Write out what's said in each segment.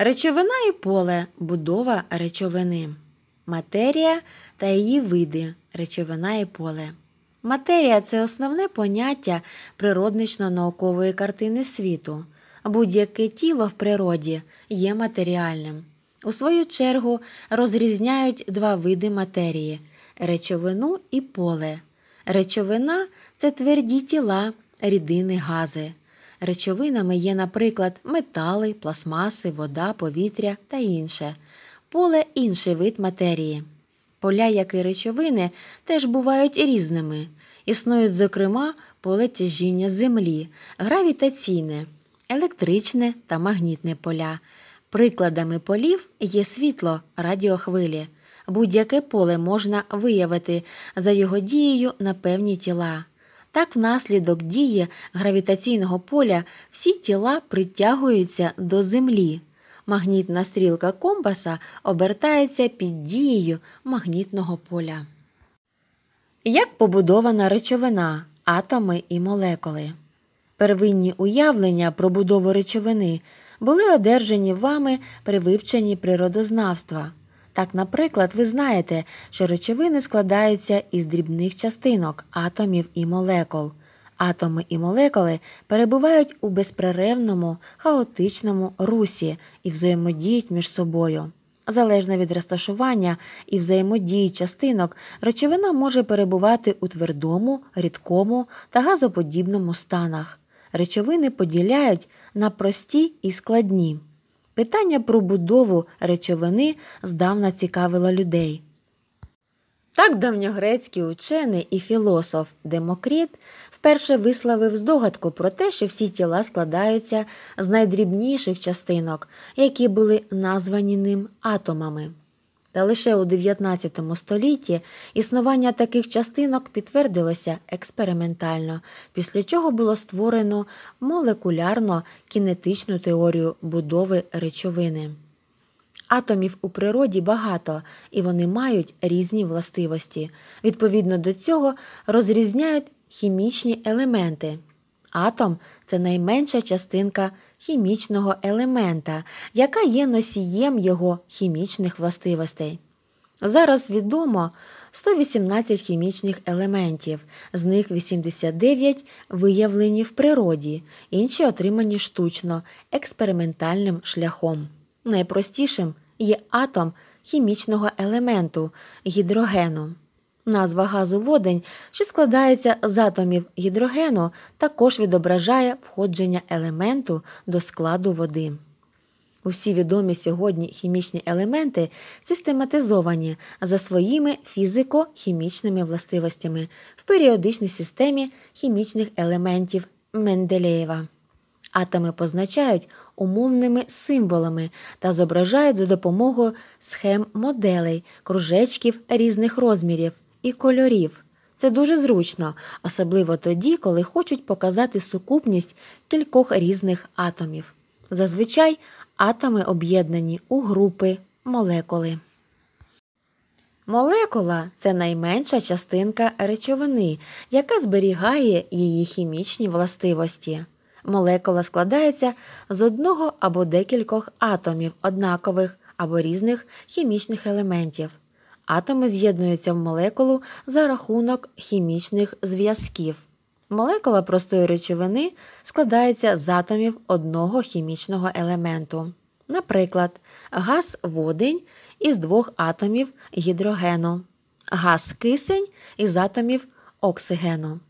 Речовина і поле будова речовини. Матерія та її види, речовина і поле. Матерія це основне поняття природнично-наукової картини світу. Будь-яке тіло в природі є матеріальним. У свою чергу розрізняють два види матерії речовину і поле. Речовина це тверді тіла, рідини гази. Речовинами є, наприклад, метали, пластмаси, вода, повітря та інше. Поле інший вид матерії. Поля, як і речовини, теж бувають різними. Існують, зокрема, поле тяжіння землі, гравітаційне, електричне та магнітне поля. Прикладами полів є світло, радіохвилі. Будь-яке поле можна виявити за його дією на певні тіла. Так, внаслідок дії гравітаційного поля всі тіла притягуються до землі. Магнітна стрілка компаса обертається під дією магнітного поля. Як побудована речовина, атоми і молекули? Первинні уявлення про будову речовини були одержані вами при вивченні природознавства. Так, наприклад, ви знаєте, що речовини складаються із дрібних частинок, атомів і молекул. Атоми і молекули перебувають у безперервному, хаотичному русі і взаємодіють між собою. Залежно від розташування і взаємодії частинок, речовина може перебувати у твердому, рідкому та газоподібному станах. Речовини поділяють на прості і складні. Питання про будову речовини здавна цікавило людей. Так давньогрецький учений і філософ Демокріт вперше висловив здогадку про те, що всі тіла складаються з найдрібніших частинок, які були названі ним атомами. Та лише у XIX столітті існування таких частинок підтвердилося експериментально, після чого було створено молекулярно кінетичну теорію будови речовини. Атомів у природі багато і вони мають різні властивості. Відповідно до цього розрізняють хімічні елементи. Атом це найменша частинка хімічного елемента, яка є носієм його хімічних властивостей. Зараз відомо 118 хімічних елементів, з них 89 виявлені в природі, інші отримані штучно, експериментальним шляхом. Найпростішим є атом хімічного елементу гідрогену. Назва газу водень, що складається з атомів гідрогену, також відображає входження елементу до складу води. Усі відомі сьогодні хімічні елементи систематизовані за своїми фізико-хімічними властивостями в періодичній системі хімічних елементів Менделєєва. Атоми позначають умовними символами та зображають за допомогою схем моделей, кружечків різних розмірів і кольорів. Це дуже зручно, особливо тоді, коли хочуть показати сукупність кількох різних атомів. Зазвичай атоми об'єднані у групи молекули. Молекула це найменша частинка речовини, яка зберігає її хімічні властивості. Молекула складається з одного або декількох атомів однакових або різних хімічних елементів. Атоми з'єднуються в молекулу за рахунок хімічних зв'язків. Молекула простої речовини складається з атомів одного хімічного елементу. Наприклад, газ водень із двох атомів гідрогену, газ кисень із атомів оксигену.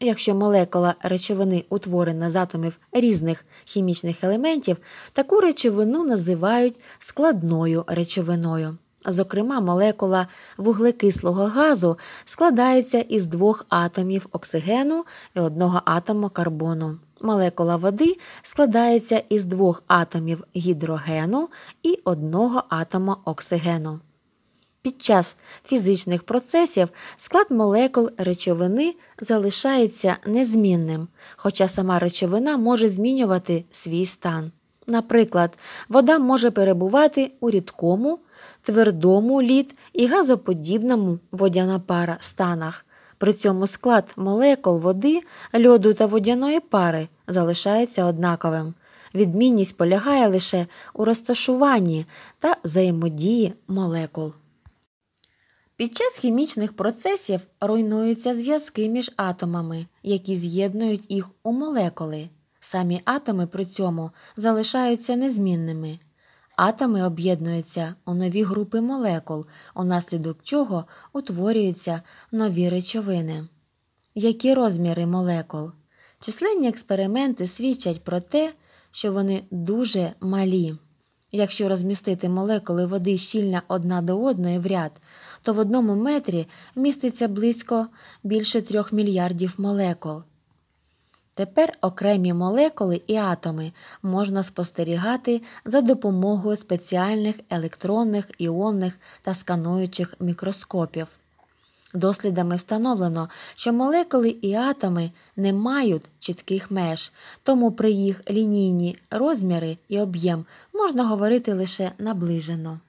Якщо молекула речовини утворена з атомів різних хімічних елементів, таку речовину називають складною речовиною. Зокрема, молекула вуглекислого газу складається із двох атомів оксигену і одного атома карбону. Молекула води складається із двох атомів гідрогену і одного атома оксигену. Під час фізичних процесів склад молекул речовини залишається незмінним, хоча сама речовина може змінювати свій стан. Наприклад, вода може перебувати у рідкому, твердому лід і газоподібному водяна пара станах. При цьому склад молекул води, льоду та водяної пари залишається однаковим. Відмінність полягає лише у розташуванні та взаємодії молекул. Під час хімічних процесів руйнуються зв'язки між атомами, які з'єднують їх у молекули. Самі атоми при цьому залишаються незмінними. Атоми об'єднуються у нові групи молекул, унаслідок чого утворюються нові речовини. Які розміри молекул? Численні експерименти свідчать про те, що вони дуже малі. Якщо розмістити молекули води щільно одна до одної в ряд, то в одному метрі міститься близько більше трьох мільярдів молекул. Тепер окремі молекули і атоми можна спостерігати за допомогою спеціальних електронних, іонних та скануючих мікроскопів. Дослідами встановлено, що молекули і атоми не мають чітких меж, тому при їх лінійні розміри і об'єм можна говорити лише наближено.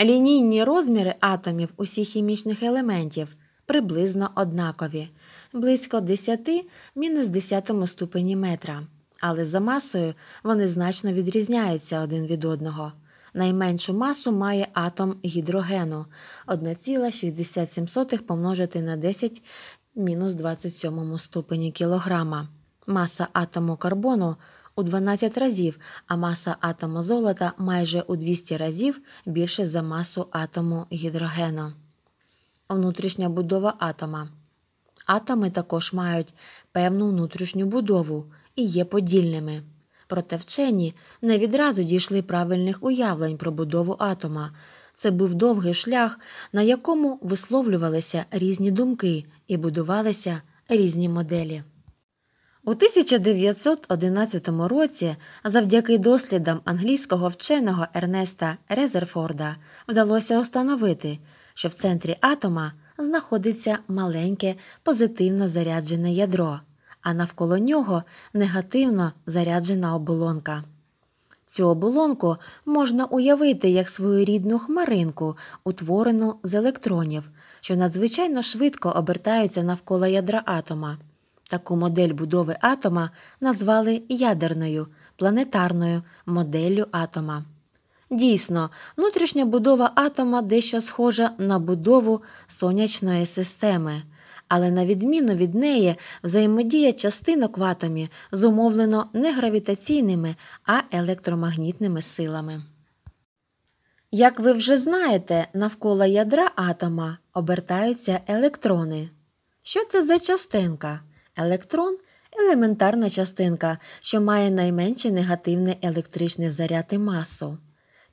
Лінійні розміри атомів усіх хімічних елементів приблизно однакові близько 10 мінус 10 ступені метра. Але за масою вони значно відрізняються один від одного. Найменшу масу має атом гідрогену 1,67 помножити на 10 мінус 27 ступені кілограма. Маса атому карбону у 12 разів, а маса атому золота майже у 200 разів більше за масу атому гідрогену внутрішня будова атома. Атоми також мають певну внутрішню будову і є подільними. Проте вчені не відразу дійшли правильних уявлень про будову атома. Це був довгий шлях, на якому висловлювалися різні думки і будувалися різні моделі. У 1911 році, завдяки дослідам англійського вченого Ернеста Резерфорда, вдалося установити, що в центрі атома знаходиться маленьке позитивно заряджене ядро, а навколо нього негативно заряджена оболонка. Цю оболонку можна уявити як своєрідну хмаринку, утворену з електронів, що надзвичайно швидко обертаються навколо ядра атома. Таку модель будови атома назвали ядерною планетарною моделлю атома. Дійсно, внутрішня будова атома дещо схожа на будову сонячної системи, але на відміну від неї, взаємодія частинок в атомі зумовлено не гравітаційними, а електромагнітними силами. Як ви вже знаєте, навколо ядра атома обертаються електрони. Що це за частинка? Електрон елементарна частинка, що має найменше негативний електричний заряд і масу.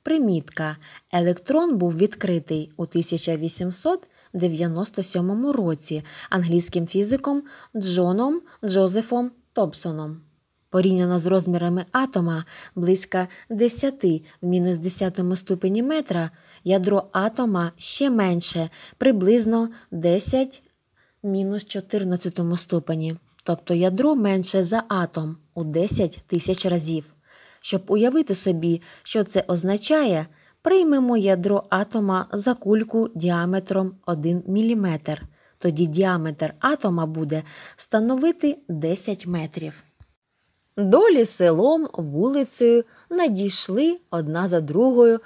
Примітка. Електрон був відкритий у 1897 році англійським фізиком Джоном Джозефом Топсоном. Порівняно з розмірами атома близько 10 в мінус 10 ступені метра, ядро атома ще менше, приблизно 10 в мінус 14 ступені, тобто ядро менше за атом у 10 тисяч разів. Щоб уявити собі, що це означає, приймемо ядро атома за кульку діаметром 1 мм. Тоді діаметр атома буде становити 10 метрів. Долі селом, вулицею надійшли одна за другою.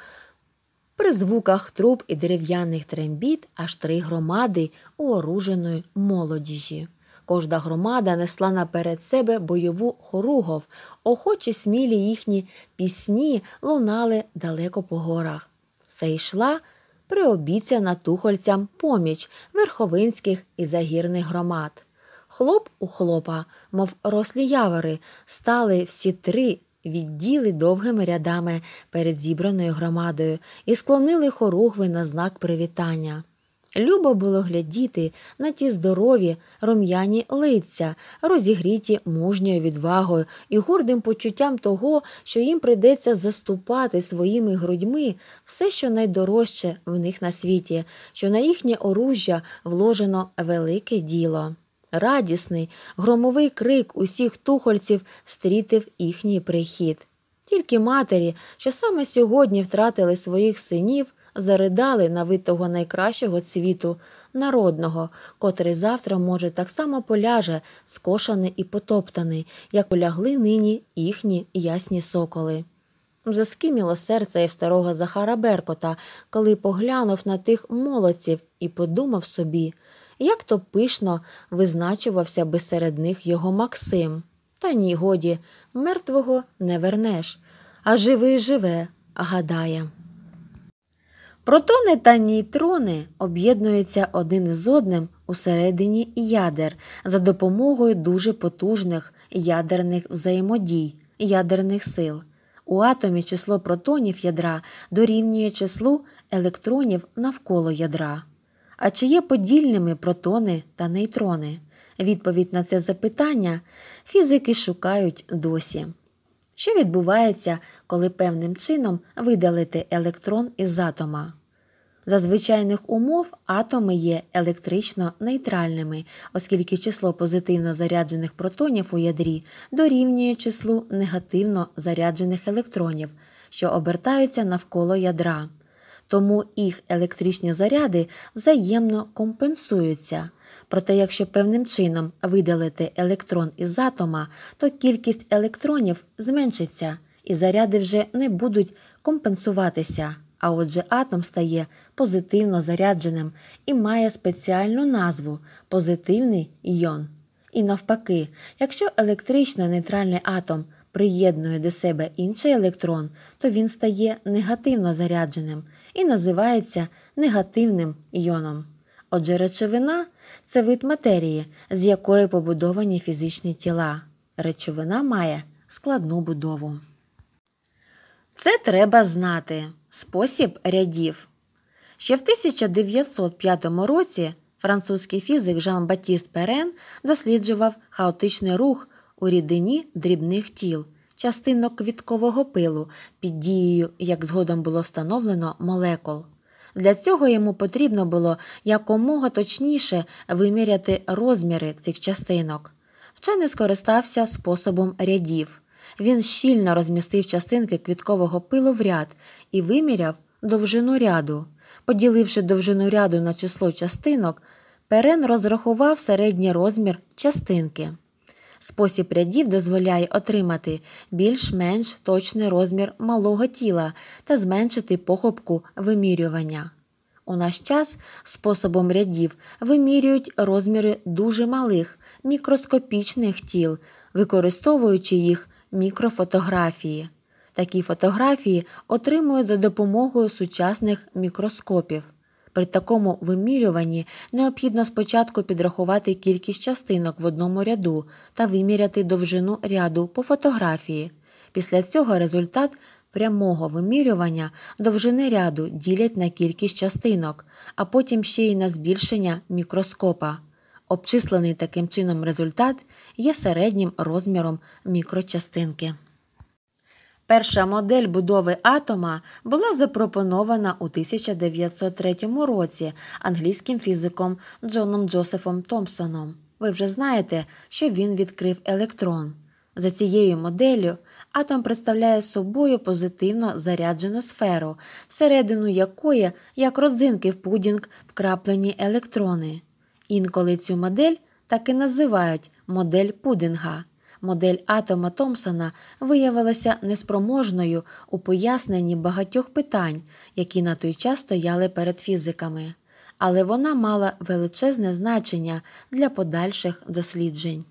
При звуках труб і дерев'яних трембіт аж три громади уоруженої молодіжі. Кожна громада несла наперед себе бойову хоругов, охочі смілі їхні пісні лунали далеко по горах. Все йшла приобіцяна тухольцям поміч верховинських і загірних громад. Хлоп у хлопа, мов рослі явори, стали всі три відділи довгими рядами перед зібраною громадою і склонили хоругви на знак привітання. Любо було глядіти на ті здорові, рум'яні лиця, розігріті мужньою відвагою і гордим почуттям того, що їм прийдеться заступати своїми грудьми все, що найдорожче в них на світі, що на їхнє оружжя вложено велике діло. Радісний, громовий крик усіх тухольців стрітив їхній прихід. Тільки матері, що саме сьогодні втратили своїх синів заридали на вид того найкращого цвіту, народного, котрий завтра, може, так само поляже, скошаний і потоптаний, як полягли нині їхні ясні соколи. Заскиміло серце і старого Захара Беркота, коли поглянув на тих молодців і подумав собі, як то пишно визначувався би серед них його Максим. Та ні, годі, мертвого не вернеш, а живий живе, гадає. Протони та нейтрони об'єднуються один з одним усередині ядер за допомогою дуже потужних ядерних взаємодій, ядерних сил. У атомі число протонів ядра дорівнює числу електронів навколо ядра. А чи є подільними протони та нейтрони? Відповідь на це запитання фізики шукають досі що відбувається, коли певним чином видалити електрон із атома. За звичайних умов атоми є електрично нейтральними, оскільки число позитивно заряджених протонів у ядрі дорівнює числу негативно заряджених електронів, що обертаються навколо ядра. Тому їх електричні заряди взаємно компенсуються. Проте, якщо певним чином видалити електрон із атома, то кількість електронів зменшиться і заряди вже не будуть компенсуватися. А отже, атом стає позитивно зарядженим і має спеціальну назву позитивний іон. І навпаки, якщо електрично нейтральний атом приєднує до себе інший електрон, то він стає негативно зарядженим і називається негативним іоном. Отже, речовина це вид матерії, з якої побудовані фізичні тіла. Речовина має складну будову. Це треба знати спосіб рядів. Ще в 1905 році французький фізик Жан Батіст Перен досліджував хаотичний рух у рідині дрібних тіл, частинок квіткового пилу під дією, як згодом було встановлено, молекул. Для цього йому потрібно було якомога точніше виміряти розміри цих частинок. Вчений скористався способом рядів. Він щільно розмістив частинки квіткового пилу в ряд і виміряв довжину ряду. Поділивши довжину ряду на число частинок, перен розрахував середній розмір частинки. Спосіб рядів дозволяє отримати більш-менш точний розмір малого тіла та зменшити похопку вимірювання. У наш час способом рядів вимірюють розміри дуже малих мікроскопічних тіл, використовуючи їх мікрофотографії. Такі фотографії отримують за допомогою сучасних мікроскопів. При такому вимірюванні необхідно спочатку підрахувати кількість частинок в одному ряду та виміряти довжину ряду по фотографії. Після цього результат прямого вимірювання довжини ряду ділять на кількість частинок, а потім ще й на збільшення мікроскопа. Обчислений таким чином результат є середнім розміром мікрочастинки. Перша модель будови атома була запропонована у 1903 році англійським фізиком Джоном Джосефом Томпсоном. Ви вже знаєте, що він відкрив електрон. За цією моделлю атом представляє собою позитивно заряджену сферу, всередину якої, як родзинки в пудінг, вкраплені електрони. Інколи цю модель так і називають модель пудинга модель атома Томпсона виявилася неспроможною у поясненні багатьох питань, які на той час стояли перед фізиками, але вона мала величезне значення для подальших досліджень.